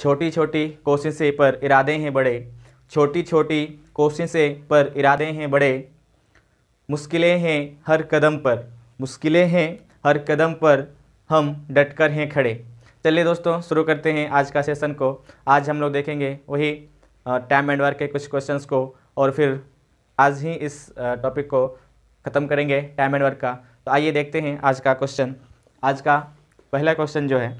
छोटी छोटी कोशिशें पर इरादे हैं बड़े छोटी छोटी कोशिशें पर इरादे हैं बड़े मुश्किलें हैं हर कदम पर मुश्किलें हैं हर कदम पर हम डटकर हैं खड़े चलिए दोस्तों शुरू करते हैं आज का सेशन को आज हम लोग देखेंगे वही टाइम एंड वर्क के कुछ क्वेश्चंस को और फिर आज ही इस टॉपिक को ख़त्म करेंगे टाइम एंड वर्क का तो आइए देखते हैं आज का क्वेश्चन आज का पहला क्वेश्चन जो है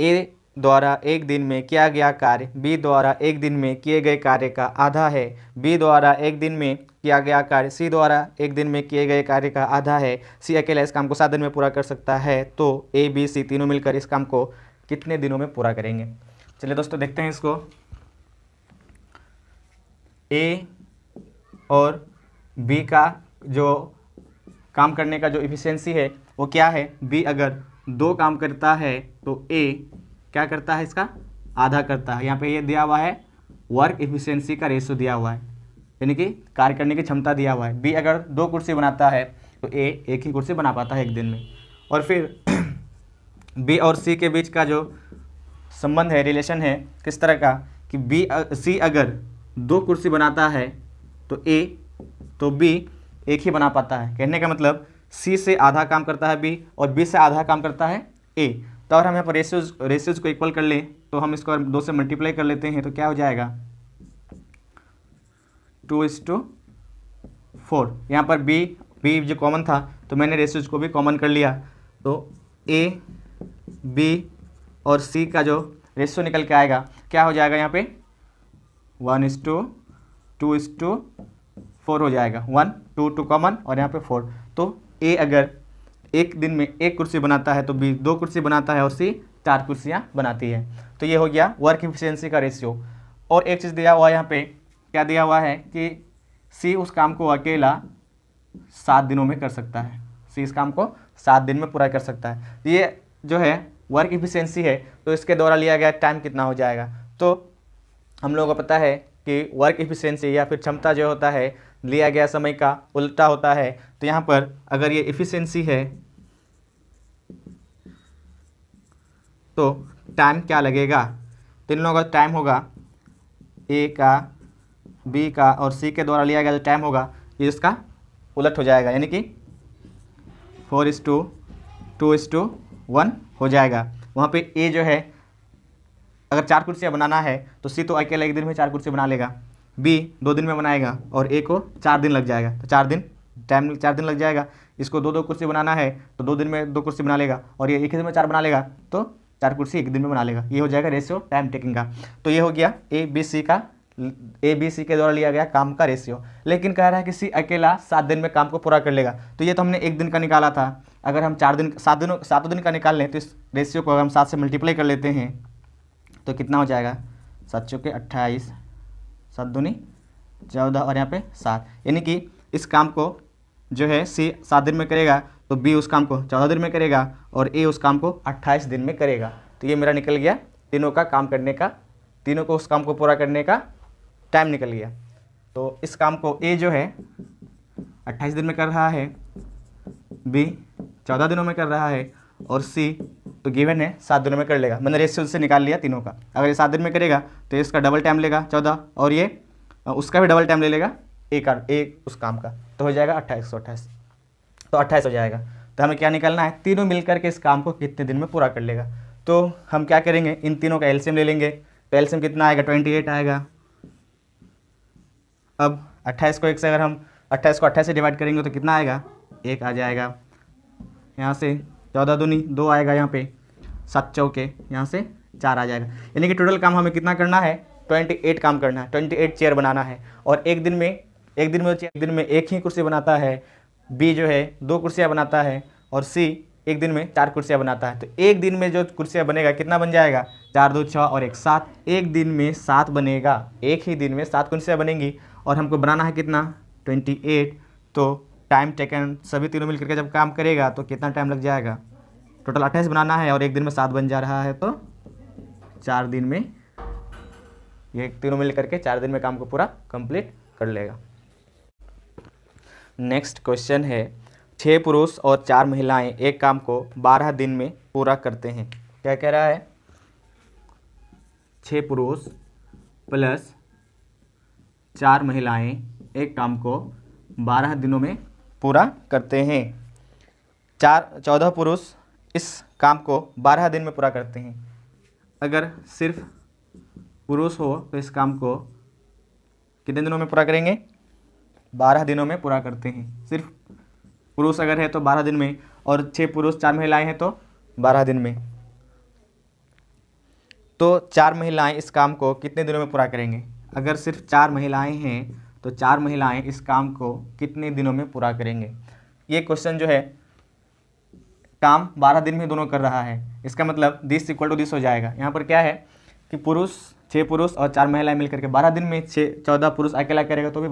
ए द्वारा एक दिन में किया गया कार्य बी द्वारा एक दिन में किए गए कार्य का आधा है बी द्वारा एक दिन में किया गया कार्य सी द्वारा एक दिन में किए गए कार्य का आधा है सी अकेला इस काम को सात दिन में पूरा कर सकता है तो ए बी सी तीनों मिलकर इस काम को कितने दिनों में पूरा करेंगे चलिए दोस्तों देखते हैं इसको ए और बी का जो काम करने का जो इफ़िशेंसी है वो क्या है बी अगर दो काम करता है तो ए क्या करता है इसका आधा करता है यहाँ पे ये यह दिया हुआ है वर्क इफिशियंसी का रेशो दिया हुआ है यानी कि कार्य करने की क्षमता दिया हुआ है बी अगर दो कुर्सी बनाता है तो ए एक ही कुर्सी बना पाता है एक दिन में और फिर बी और सी के बीच का जो संबंध है रिलेशन है किस तरह का कि बी सी अगर दो कुर्सी बनाता है तो ए तो बी एक ही बना पाता है कहने का मतलब सी से आधा काम करता है बी और बी से आधा काम करता है ए तो अगर हम यहाँ पर रेशियोज रेशियोज को इक्वल कर लें तो हम इसको दो से मल्टीप्लाई कर लेते हैं तो क्या हो जाएगा टू इज टू फोर यहाँ पर बी बी जो कॉमन था तो मैंने रेशियोज को भी कॉमन कर लिया तो ए बी और सी का जो रेशियो निकल के आएगा क्या हो जाएगा यहाँ पे one is to two is to four हो जाएगा वन टू टू कॉमन और यहाँ पे फोर तो ए अगर एक दिन में एक कुर्सी बनाता है तो बी दो कुर्सी बनाता है और सी चार कुर्सियाँ बनाती है तो ये हो गया वर्क इफिशियंसी का रेशियो और एक चीज़ दिया हुआ है यहाँ पे क्या दिया हुआ है कि सी उस काम को अकेला सात दिनों में कर सकता है सी इस काम को सात दिन में पूरा कर सकता है तो ये जो है वर्क इफिशियंसी है तो इसके द्वारा लिया गया टाइम कितना हो जाएगा तो हम लोगों को पता है कि वर्क इफिशियंसी या फिर क्षमता जो होता है लिया गया समय का उल्टा होता है तो यहाँ पर अगर ये इफिशियंसी है तो टाइम क्या लगेगा तीन लोगों का टाइम होगा ए का बी का और सी के द्वारा लिया गया जो टाइम होगा ये इसका उलट हो जाएगा यानी कि four is to two is to one हो जाएगा वहाँ पे ए जो है अगर चार कुर्सियाँ बनाना है तो सी तो अकेले एक दिन में चार कुर्सी बना लेगा बी दो दिन में बनाएगा और ए को चार दिन लग जाएगा तो चार दिन टाइम चार दिन लग जाएगा इसको दो दो कुर्सी बनाना है तो दो दिन में दो कुर्सी बना लेगा और ये एक ही दिन में चार बना लेगा तो चार कुर्सी एक दिन में बना लेगा ये हो जाएगा रेशियो टाइम टेकिंग का तो ये हो गया ए बी सी का ए बी सी के द्वारा लिया गया काम का रेशियो लेकिन कह रहा है कि सी अकेला सात दिन में काम को पूरा कर लेगा तो ये तो हमने एक दिन का निकाला था अगर हम चार दिन सात दिनों सातों दिन का निकाल लें तो इस रेशियो को अगर हम सात से मल्टीप्लाई कर लेते हैं तो कितना हो जाएगा सात चौके अट्ठाईस सात दूनी चौदह और यहाँ पे सात यानी कि इस काम को जो है सी सात दिन में करेगा तो बी उस काम को चौदह दिन में करेगा और ए उस काम को अट्ठाईस दिन में करेगा तो ये मेरा निकल गया तीनों का काम करने का तीनों को उस काम को पूरा करने का टाइम निकल गया तो इस काम को ए जो है अट्ठाईस दिन में कर रहा है बी चौदह दिनों में कर रहा है और सी तो गिवन है सात दिनों में कर लेगा मैंने रेशियो से निकाल लिया तीनों का अगर ये सात दिन में करेगा तो इसका डबल टाइम लेगा चौदह और ये उसका भी डबल टाइम ले लेगा एक एक उस काम का तो हो जाएगा अट्ठाईस सौ अट्ठाईस तो अट्ठाईस हो जाएगा तो हमें क्या निकालना है तीनों मिलकर के इस काम को कितने दिन में पूरा कर लेगा तो हम क्या करेंगे इन तीनों का एल्सियम ले लेंगे तो एल्सियम कितना आएगा ट्वेंटी एट आएगा अब अट्ठाईस को एक से अगर हम अट्ठाईस को अट्ठाईस से डिवाइड करेंगे तो कितना आएगा एक आ जाएगा यहाँ से चौदह दूनी दो आएगा यहाँ पे सात चौके यहाँ से चार आ जाएगा यानी कि टोटल काम हमें कितना करना है ट्वेंटी एट काम करना है ट्वेंटी एट चेयर बनाना है और एक दिन में एक दिन में तो एक दिन में एक ही कुर्सी बनाता है बी जो है दो कुर्सियाँ बनाता है और सी एक दिन में चार कुर्सियाँ बनाता है तो एक दिन में जो कुर्सियाँ बनेगा कितना बन जाएगा चार दो छः और एक सात एक दिन में सात बनेगा एक ही दिन में सात कुर्सियाँ बनेंगी और हमको बनाना है कितना ट्वेंटी एट तो टाइम टेकन सभी तीनों मिल करके जब काम करेगा तो कितना टाइम लग जाएगा टोटल अट्ठाईस बनाना है और एक दिन में सात बन जा रहा है तो चार दिन में ये तीनों मिल करके चार दिन में काम को पूरा कंप्लीट कर लेगा नेक्स्ट क्वेश्चन है छः पुरुष और चार महिलाएं एक काम को बारह दिन में पूरा करते हैं क्या कह रहा है छः पुरुष प्लस चार महिलाएं एक काम को बारह दिनों में पूरा करते हैं चार चौदह पुरुष इस काम को बारह दिन में पूरा करते हैं अगर सिर्फ पुरुष हो तो इस काम को कितने दिनों में पूरा करेंगे बारह दिनों में पूरा करते हैं सिर्फ पुरुष अगर है तो बारह दिन में और छः पुरुष चार महिलाएं हैं तो बारह दिन में तो चार महिलाएं इस काम को कितने दिनों में पूरा करेंगे अगर सिर्फ चार महिलाएं हैं तो चार महिलाएं इस काम को कितने दिनों में पूरा करेंगे ये क्वेश्चन जो है काम बारह दिन में दोनों कर रहा है इसका मतलब दिस इक्वल टू दिस हो जाएगा यहाँ पर क्या है कि पुरुष छः पुरुष और चार महिलाएं मिलकर के बारह दिन में छः चौदह पुरुष अकेला करेगा तो भी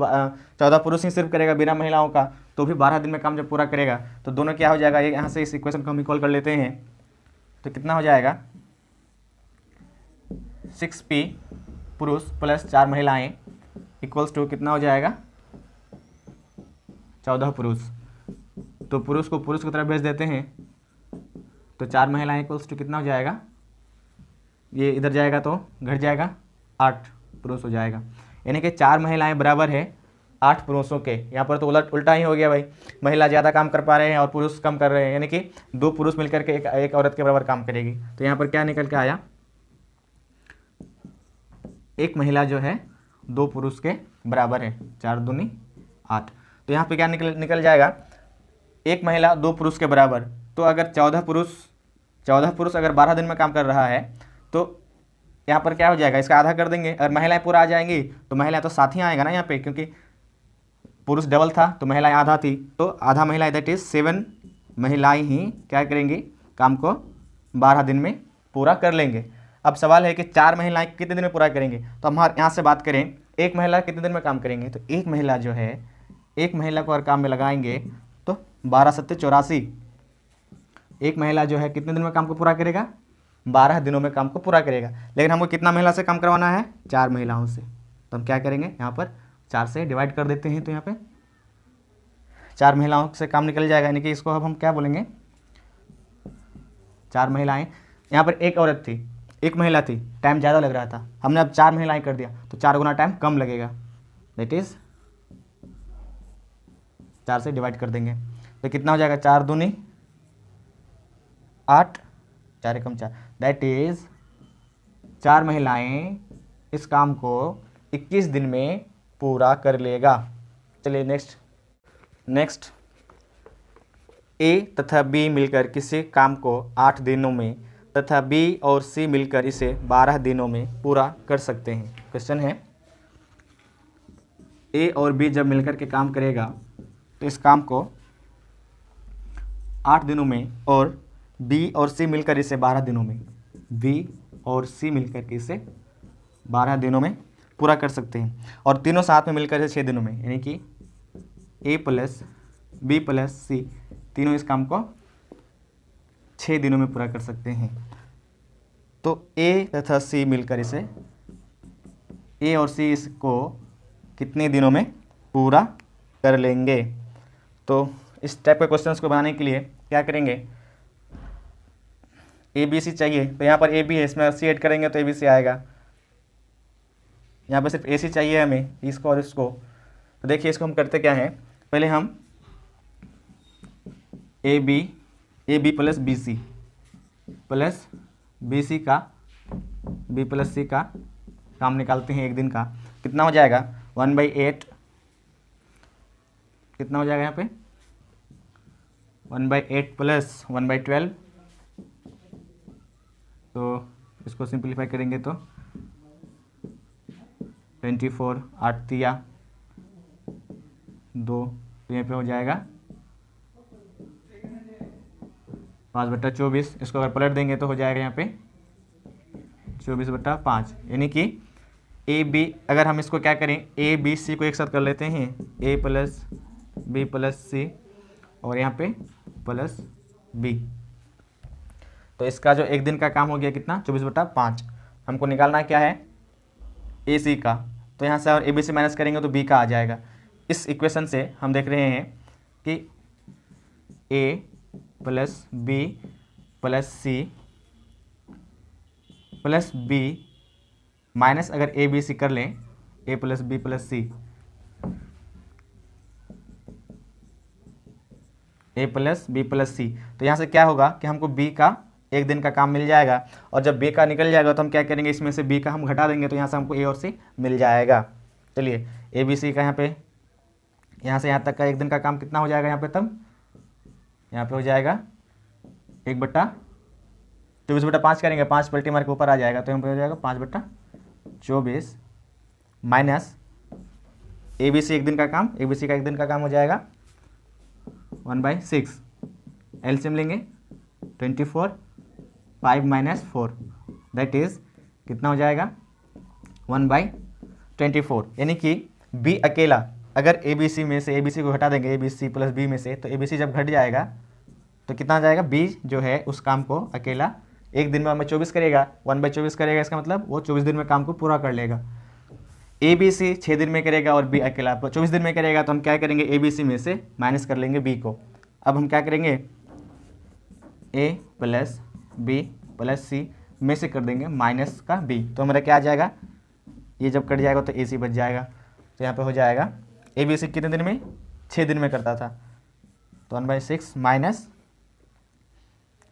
चौदह पुरुष ही सिर्फ करेगा बिना महिलाओं का तो भी बारह दिन में काम जब पूरा करेगा तो दोनों क्या हो जाएगा ये यहाँ से इस इक्वेशन को हम इक्वल कर लेते हैं तो कितना हो जाएगा सिक्स पी पुरुष प्लस चार महिलाएँ इक्वल्स टू कितना हो जाएगा चौदह पुरुष तो पुरुष को पुरुष की तरफ भेज देते हैं तो चार महिलाएं इक्वल्स टू कितना हो जाएगा ये इधर जाएगा तो घट जाएगा आठ पुरुष हो जाएगा यानी कि चार महिलाएं बराबर है आठ पुरुषों के यहाँ पर तो उलट उल्टा ही हो गया भाई महिला ज़्यादा काम कर पा रहे हैं और पुरुष कम कर रहे हैं यानी कि दो पुरुष मिलकर के एक एक औरत के बराबर काम करेगी तो यहाँ पर क्या निकल के आया एक महिला जो है दो पुरुष के बराबर है चार दूनी आठ तो यहाँ पर क्या निकल निकल जाएगा एक महिला दो पुरुष के बराबर तो अगर चौदह पुरुष चौदह पुरुष अगर बारह दिन में काम कर रहा है तो यहाँ पर क्या हो जाएगा इसका आधा कर देंगे अगर महिलाएं पूरा आ जाएंगी तो महिलाएं तो साथ ही आएगा ना यहाँ पे क्योंकि पुरुष डबल था तो महिलाएं आधा थी तो आधा महिलाएं दैट इज सेवन महिलाएं ही क्या करेंगी काम को बारह दिन में पूरा कर लेंगे अब सवाल है कि चार महिलाएं कितने दिन में पूरा करेंगे तो हम यहाँ से बात करें एक महिला कितने दिन में काम करेंगे तो एक महिला जो है एक महिला को अगर काम में लगाएंगे तो बारह सत्तर चौरासी एक महिला जो है कितने दिन में काम को पूरा करेगा बारह दिनों में काम को पूरा करेगा लेकिन हमको कितना महिला से काम करवाना है चार महिलाओं से तो हम क्या करेंगे यहाँ पर चार से डिवाइड कर देते हैं तो यहाँ पे चार महिलाओं से काम निकल जाएगा यानी कि इसको अब हम क्या बोलेंगे चार महिलाएं यहाँ पर एक औरत थी एक महिला थी टाइम ज़्यादा लग रहा था हमने अब चार महिलाएं कर दिया तो चार गुना टाइम कम लगेगा दैट इज़ चार से डिवाइड कर देंगे तो कितना हो जाएगा चार दूनी आठ चार एकम चार दैट इज चार महिलाएं इस काम को 21 दिन में पूरा कर लेगा चलिए नेक्स्ट नेक्स्ट ए तथा बी मिलकर किसी काम को आठ दिनों में तथा बी और सी मिलकर इसे बारह दिनों में पूरा कर सकते हैं क्वेश्चन है ए और बी जब मिलकर के काम करेगा तो इस काम को आठ दिनों में और बी और सी मिलकर इसे बारह दिनों में बी और सी मिलकर के इसे बारह दिनों में पूरा कर सकते हैं और तीनों साथ में मिलकर इसे छः दिनों में यानी कि A plus B plus C तीनों इस काम को छः दिनों में पूरा कर सकते हैं तो ए तथा सी मिलकर इसे ए और सी इसको कितने दिनों में पूरा कर लेंगे तो इस टाइप के क्वेश्चंस को बनाने के लिए क्या करेंगे ए बी सी चाहिए तो यहाँ पर ए बी है इसमें सी एड करेंगे तो ए बी सी आएगा यहाँ पर सिर्फ ए सी चाहिए हमें इसको और इसको तो देखिए इसको हम करते क्या हैं पहले हम A B A B plus B C plus B C का बी प्लस सी का काम निकालते हैं एक दिन का कितना हो जाएगा वन बाई एट कितना हो जाएगा यहाँ पे one by eight plus one by twelve तो इसको सिंप्लीफाई करेंगे तो ट्वेंटी फोर आठ या दो तो यहाँ पे हो जाएगा पाँच बट्टा चौबीस इसको अगर पलट देंगे तो हो जाएगा यहाँ पे चौबीस बट्टा पाँच यानी कि ए बी अगर हम इसको क्या करें ए बी सी को एक साथ कर लेते हैं A plus B plus C और यहाँ पे प्लस बी तो इसका जो एक दिन का काम हो गया कितना चौबीस बटा पाँच हमको निकालना क्या है ए सी का तो यहाँ से और ए बी से माइनस करेंगे तो बी का आ जाएगा इस इक्वेशन से हम देख रहे हैं कि A plus B plus C plus B minus अगर ए बी सी कर लें A plus B plus C A plus B plus C तो यहाँ से क्या होगा कि हमको बी का एक दिन का काम मिल जाएगा और जब बी का निकल जाएगा तो हम क्या करेंगे इसमें से बी का हम घटा देंगे तो यहाँ से हमको ए और सी मिल जाएगा चलिए ए बी सी का यहाँ पे यहाँ से यहाँ तक का एक दिन का काम कितना हो जाएगा यहाँ पे तब यहाँ पे हो जाएगा एक बट्टा चौबीस बट्टा पाँच करेंगे पाँच पल्टी मार के ऊपर आ जाएगा तो यहाँ पे हो जाएगा पाँच बट्टा चौबीस माइनस ए बी सी एक दिन का काम ए बी सी का एक दिन का काम हो जाएगा वन बाई सिक्स एल्सियम लेंगे twenty four five minus four that is कितना हो जाएगा वन बाई ट्वेंटी फोर यानी कि बी अकेला अगर ए बी सी में से ए बी सी को घटा देंगे A B C plus B में से तो ए बी सी जब घट जाएगा तो कितना आ जाएगा बी जो है उस काम को अकेला एक दिन में हमें चौबीस करेगा वन बाई चौबीस करेगा इसका मतलब वो चौबीस दिन में काम को पूरा कर लेगा ए बी सी छः दिन में करेगा और बी अकेला तो चौबीस दिन में करेगा तो हम क्या करेंगे ए बी सी में से माइनस कर लेंगे बी को अब हम क्या करेंगे A plus B plus C में से कर देंगे माइनस का बी तो हमारा क्या आ जाएगा ये जब कट जाएगा तो ए सी बच जाएगा तो यहाँ पे हो जाएगा ए बी सी कितने दिन में छः दिन में करता था तो one by six minus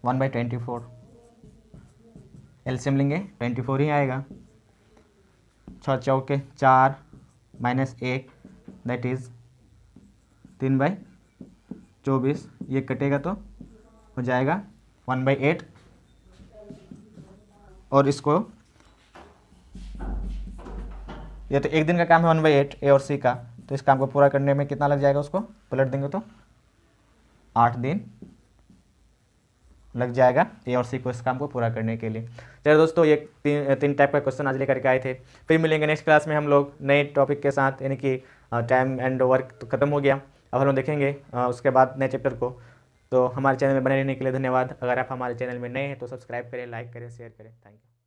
one by twenty four LCM लेंगे ट्वेंटी फोर ही आएगा छः चौके चार माइनस एक दैट इज़ तीन बाई चौबीस ये कटेगा तो हो जाएगा वन बाई एट और इसको ये तो एक दिन का काम है वन बाई एट ए और सी का तो इस काम को पूरा करने में कितना लग जाएगा उसको पलट देंगे तो आठ दिन लग जाएगा ए और सी को इस काम को पूरा करने के लिए चलिए दोस्तों ये तीन तीन टाइप का क्वेश्चन आज लेकर के आए थे फिर मिलेंगे नेक्स्ट क्लास में हम लोग नए टॉपिक के साथ यानी कि टाइम एंड वर्क तो खत्म हो गया अब हम लोग देखेंगे उसके बाद नए चैप्टर को तो हमारे चैनल में बने रहने के लिए धन्यवाद अगर आप हमारे चैनल में नए हैं तो सब्सक्राइब करें लाइक करें शेयर करें थैंक यू